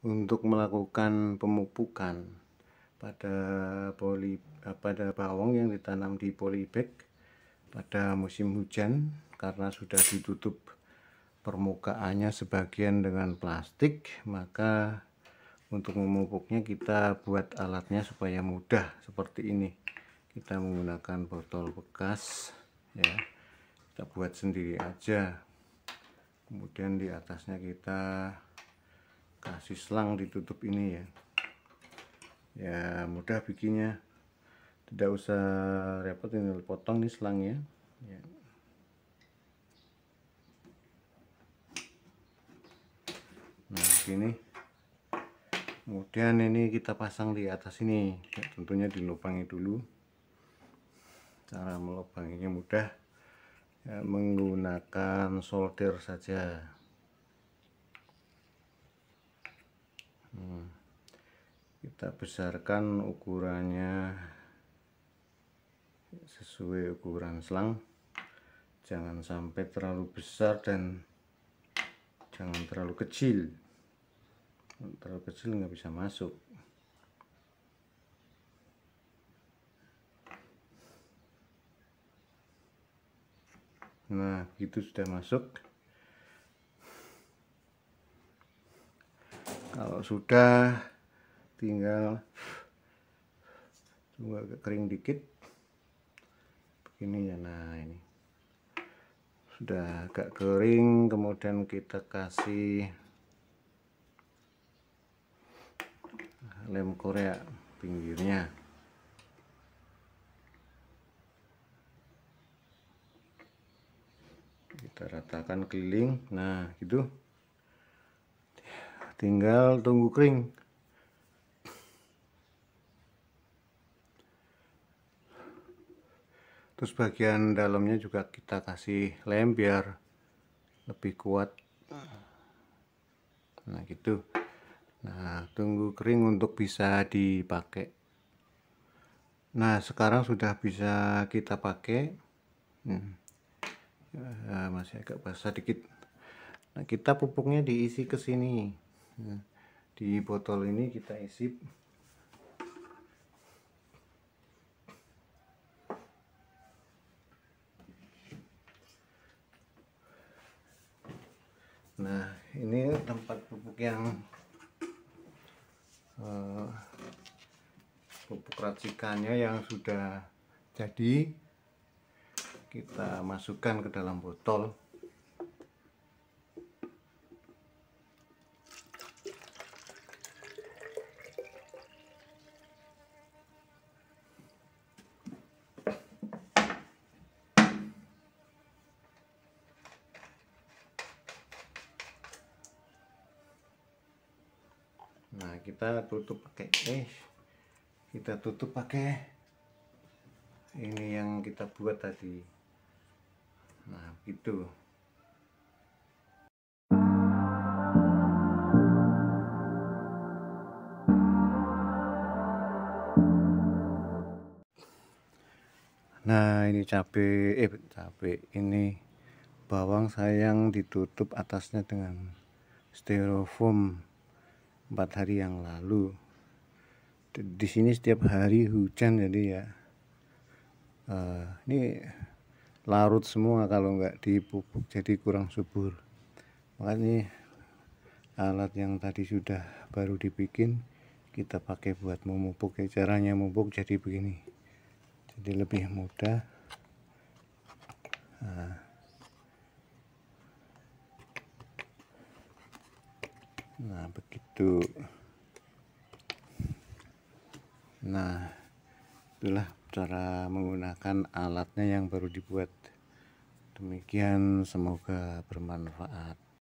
untuk melakukan pemupukan pada poli eh, pada bawang yang ditanam di polybag pada musim hujan karena sudah ditutup permukaannya sebagian dengan plastik maka untuk memupuknya kita buat alatnya supaya mudah seperti ini kita menggunakan botol bekas ya kita buat sendiri aja kemudian di atasnya kita kasih selang ditutup ini ya ya mudah bikinnya tidak usah repot ini potong nih selangnya ya. nah begini kemudian ini kita pasang di atas ini ya, tentunya dilubangi dulu cara melubanginya mudah ya, menggunakan solder saja kita besarkan ukurannya sesuai ukuran selang jangan sampai terlalu besar dan jangan terlalu kecil terlalu kecil nggak bisa masuk nah gitu sudah masuk kalau sudah tinggal tunggu agak kering dikit begini ya nah ini sudah agak kering kemudian kita kasih lem korea pinggirnya kita ratakan keliling nah gitu tinggal tunggu kering terus bagian dalamnya juga kita kasih lem biar lebih kuat nah gitu nah tunggu kering untuk bisa dipakai nah sekarang sudah bisa kita pakai hmm. Ya, masih agak basah dikit nah kita pupuknya diisi ke sini nah, di botol ini kita isi nah ini tempat pupuk yang uh, pupuk racikannya yang sudah jadi kita masukkan ke dalam botol nah kita tutup pakai eh kita tutup pakai ini yang kita buat tadi nah gitu Nah ini cabe eh cabe ini bawang sayang ditutup atasnya dengan styrofoam empat hari yang lalu di sini setiap hari hujan jadi ya uh, ini larut semua kalau nggak dipupuk jadi kurang subur makanya alat yang tadi sudah baru dibikin kita pakai buat memupuk ya caranya memupuk jadi begini jadi lebih mudah nah. nah begitu nah itulah cara menggunakan alatnya yang baru dibuat demikian semoga bermanfaat